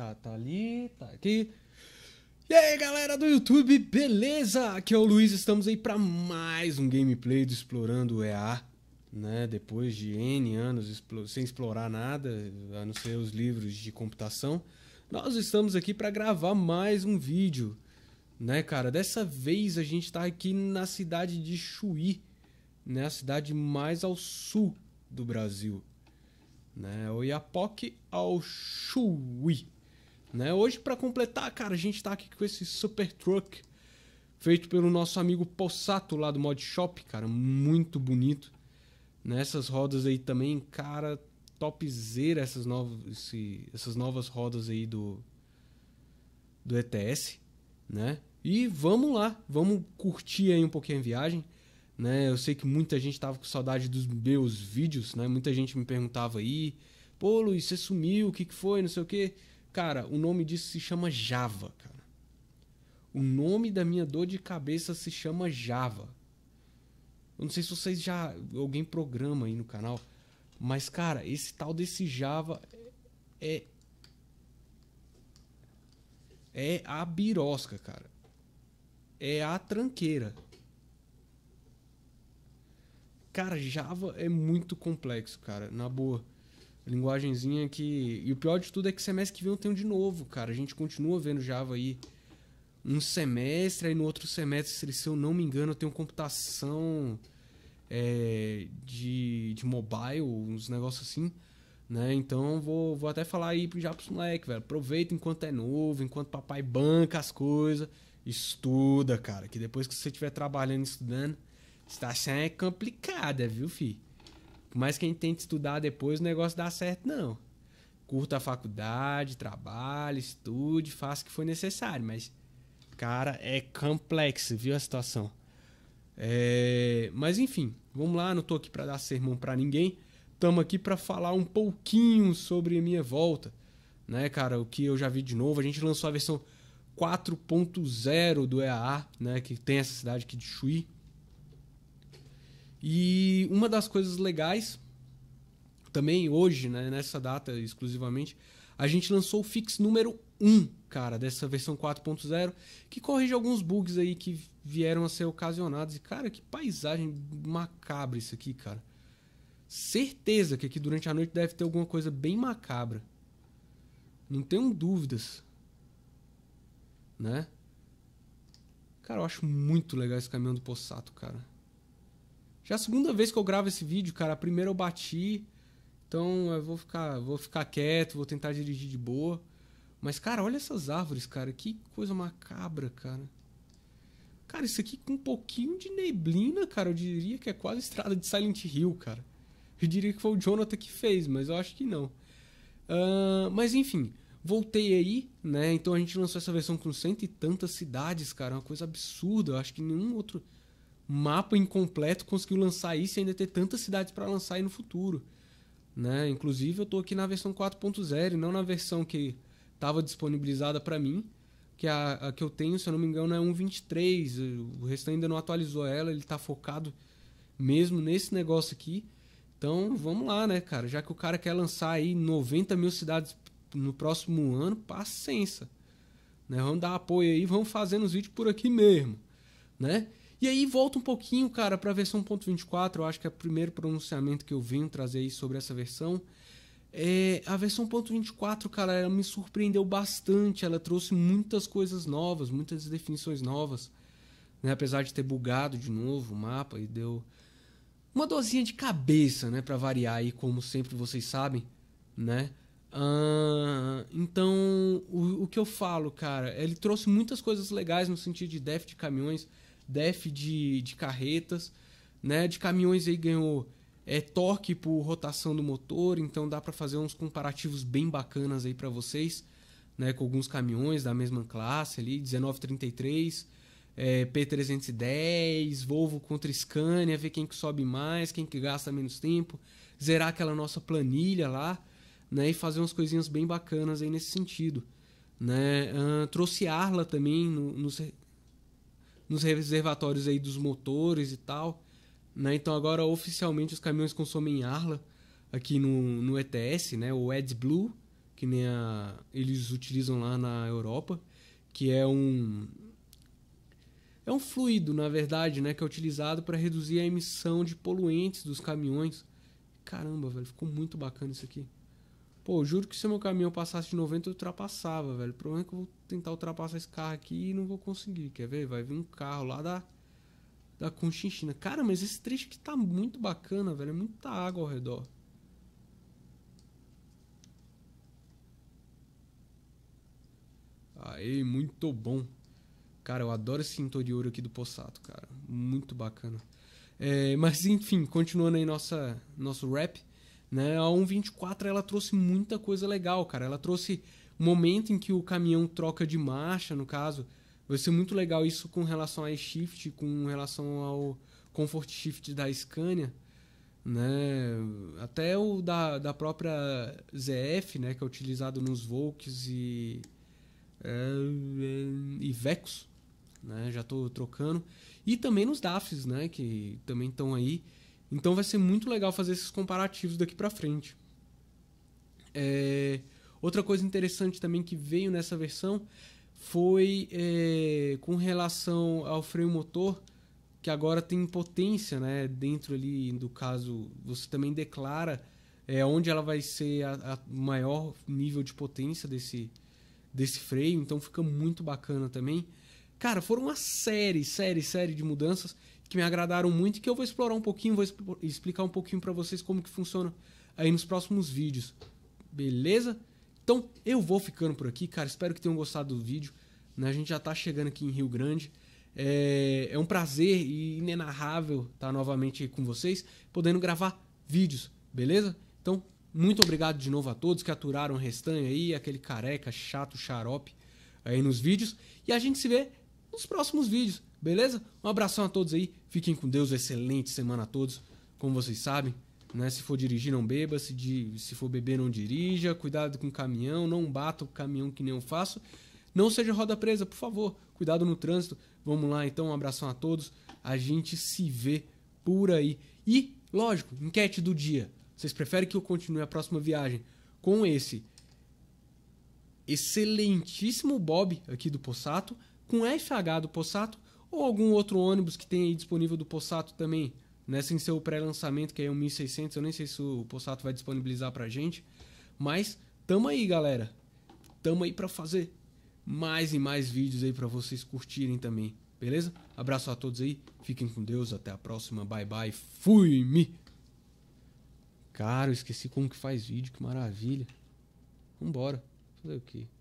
Tá, tá ali, tá aqui. E aí galera do YouTube, beleza? Aqui é o Luiz, estamos aí para mais um gameplay do Explorando EA. Né? Depois de N anos sem explorar nada, a não ser os livros de computação, nós estamos aqui para gravar mais um vídeo. Né, cara? Dessa vez a gente tá aqui na cidade de Chuí, né? A cidade mais ao sul do Brasil. Né? Oiapoque ao Chuí. Né? Hoje, para completar, cara, a gente está aqui com esse Super Truck feito pelo nosso amigo Possato lá do Mod Shop, cara, muito bonito. Nessas né? rodas aí também, cara, topzera essas novas, esse, essas novas rodas aí do do ETS, né? E vamos lá, vamos curtir aí um pouquinho a viagem, né? Eu sei que muita gente tava com saudade dos meus vídeos, né? Muita gente me perguntava aí, pô, Luiz, você sumiu, o que que foi, não sei o que Cara, o nome disso se chama Java, cara. O nome da minha dor de cabeça se chama Java. Eu não sei se vocês já. Alguém programa aí no canal. Mas, cara, esse tal desse Java é. É a birosca, cara. É a tranqueira. Cara, Java é muito complexo, cara. Na boa linguagemzinha que. E o pior de tudo é que semestre que vem eu tenho de novo, cara. A gente continua vendo Java aí um semestre, aí no outro semestre, se eu não me engano, eu tenho computação é, de, de mobile, uns negócios assim. Né? Então vou, vou até falar aí já pros moleques, velho. Aproveita enquanto é novo, enquanto papai banca as coisas. Estuda, cara. Que depois que você estiver trabalhando e estudando, está é complicada, viu, filho? Por mais que a gente tente estudar depois, o negócio dá certo, não. Curta a faculdade, trabalhe, estude, faça o que for necessário, mas, cara, é complexo, viu a situação. É... Mas enfim, vamos lá, não tô aqui para dar sermão para ninguém. Estamos aqui para falar um pouquinho sobre a minha volta, né, cara? O que eu já vi de novo. A gente lançou a versão 4.0 do EAA, né? Que tem essa cidade aqui de Chuí, e uma das coisas legais, também hoje, né, nessa data exclusivamente, a gente lançou o fix número 1, cara, dessa versão 4.0, que corrige alguns bugs aí que vieram a ser ocasionados. E, cara, que paisagem macabra isso aqui, cara. Certeza que aqui durante a noite deve ter alguma coisa bem macabra. Não tenho dúvidas. Né? Cara, eu acho muito legal esse caminhão do Possato, cara. Já é a segunda vez que eu gravo esse vídeo, cara. A primeira eu bati. Então eu vou ficar, vou ficar quieto, vou tentar dirigir de boa. Mas, cara, olha essas árvores, cara. Que coisa macabra, cara. Cara, isso aqui com um pouquinho de neblina, cara, eu diria que é quase estrada de Silent Hill, cara. Eu diria que foi o Jonathan que fez, mas eu acho que não. Uh, mas enfim, voltei aí, né? Então a gente lançou essa versão com cento e tantas cidades, cara. Uma coisa absurda. Eu acho que nenhum outro mapa incompleto conseguiu lançar isso e ainda ter tantas cidades para lançar aí no futuro. Né? Inclusive, eu estou aqui na versão 4.0 não na versão que estava disponibilizada para mim, que é a, a, que eu tenho, se eu não me engano, é 1.23. O restante ainda não atualizou ela, ele está focado mesmo nesse negócio aqui. Então, vamos lá, né, cara? Já que o cara quer lançar aí 90 mil cidades no próximo ano, paciência. Né? Vamos dar apoio aí, vamos fazendo os vídeos por aqui mesmo, né? E aí volta um pouquinho, cara, para a versão 1.24, eu acho que é o primeiro pronunciamento que eu vim trazer aí sobre essa versão. É, a versão 1.24, cara, ela me surpreendeu bastante, ela trouxe muitas coisas novas, muitas definições novas. Né? Apesar de ter bugado de novo o mapa e deu uma dorzinha de cabeça, né, para variar aí, como sempre vocês sabem, né? Uh, então, o, o, que eu falo, cara, ele trouxe muitas coisas legais no sentido de déficit de caminhões. DEF de, de carretas, né? De caminhões aí ganhou é, torque por rotação do motor, então dá para fazer uns comparativos bem bacanas aí para vocês, né? Com alguns caminhões da mesma classe ali, 1933, é, P310, Volvo contra Scania, ver quem que sobe mais, quem que gasta menos tempo, zerar aquela nossa planilha lá, né? E fazer umas coisinhas bem bacanas aí nesse sentido. Né? Uh, trouxe Arla também no, no, nos reservatórios aí dos motores e tal. Né? Então agora oficialmente os caminhões consomem Arla aqui no, no ETS, né? o AdBlue, que nem a, eles utilizam lá na Europa, que é um é um fluido, na verdade, né, que é utilizado para reduzir a emissão de poluentes dos caminhões. Caramba, velho, ficou muito bacana isso aqui. Pô, juro que se meu caminhão passasse de 90, eu ultrapassava, velho. O problema é que eu vou tentar ultrapassar esse carro aqui e não vou conseguir. Quer ver? Vai vir um carro lá da, da Conchinchina. Cara, mas esse trecho aqui tá muito bacana, velho. É muita água ao redor. Aê, muito bom. Cara, eu adoro esse cintor de ouro aqui do Poçato, cara. Muito bacana. É, mas enfim, continuando aí nossa, nosso rap. Né? A 1.24 ela trouxe muita coisa legal, cara. Ela trouxe momento em que o caminhão troca de marcha, no caso. Vai ser muito legal isso com relação ao shift, com relação ao comfort shift da Scania, né? Até o da, da própria ZF, né, que é utilizado nos Volks e é, e Vecos, né? Já estou trocando. E também nos DAFs, né, que também estão aí. Então vai ser muito legal fazer esses comparativos daqui para frente. É, outra coisa interessante também que veio nessa versão foi é, com relação ao freio motor, que agora tem potência, né? Dentro ali do caso, você também declara é, onde ela vai ser o a maior nível de potência desse, desse freio, então fica muito bacana também. Cara, foram uma série, série, série de mudanças que me agradaram muito e que eu vou explorar um pouquinho, vou explicar um pouquinho para vocês como que funciona aí nos próximos vídeos. Beleza? Então, eu vou ficando por aqui, cara. Espero que tenham gostado do vídeo. Né? A gente já tá chegando aqui em Rio Grande. É, é um prazer e inenarrável estar tá novamente com vocês, podendo gravar vídeos, beleza? Então, muito obrigado de novo a todos que aturaram o restanho aí, aquele careca chato xarope aí nos vídeos. E a gente se vê nos próximos vídeos. Beleza? Um abração a todos aí. Fiquem com Deus. Excelente semana a todos. Como vocês sabem, né? Se for dirigir, não beba. Se, de, se for beber, não dirija. Cuidado com o caminhão. Não bata o caminhão que nem eu faço. Não seja roda presa, por favor. Cuidado no trânsito. Vamos lá, então. Um abração a todos. A gente se vê por aí. E, lógico, enquete do dia. Vocês preferem que eu continue a próxima viagem com esse excelentíssimo Bob aqui do Possato, com FH do Possato ou algum outro ônibus que tem aí disponível do Possato também, né, sem ser o pré-lançamento, que é o 1600, eu nem sei se o Possato vai disponibilizar pra gente, mas tamo aí, galera. Tamo aí para fazer mais e mais vídeos aí para vocês curtirem também, beleza? Abraço a todos aí, fiquem com Deus, até a próxima, bye bye, fui-me! Cara, eu esqueci como que faz vídeo, que maravilha. Vambora. Fazer o quê?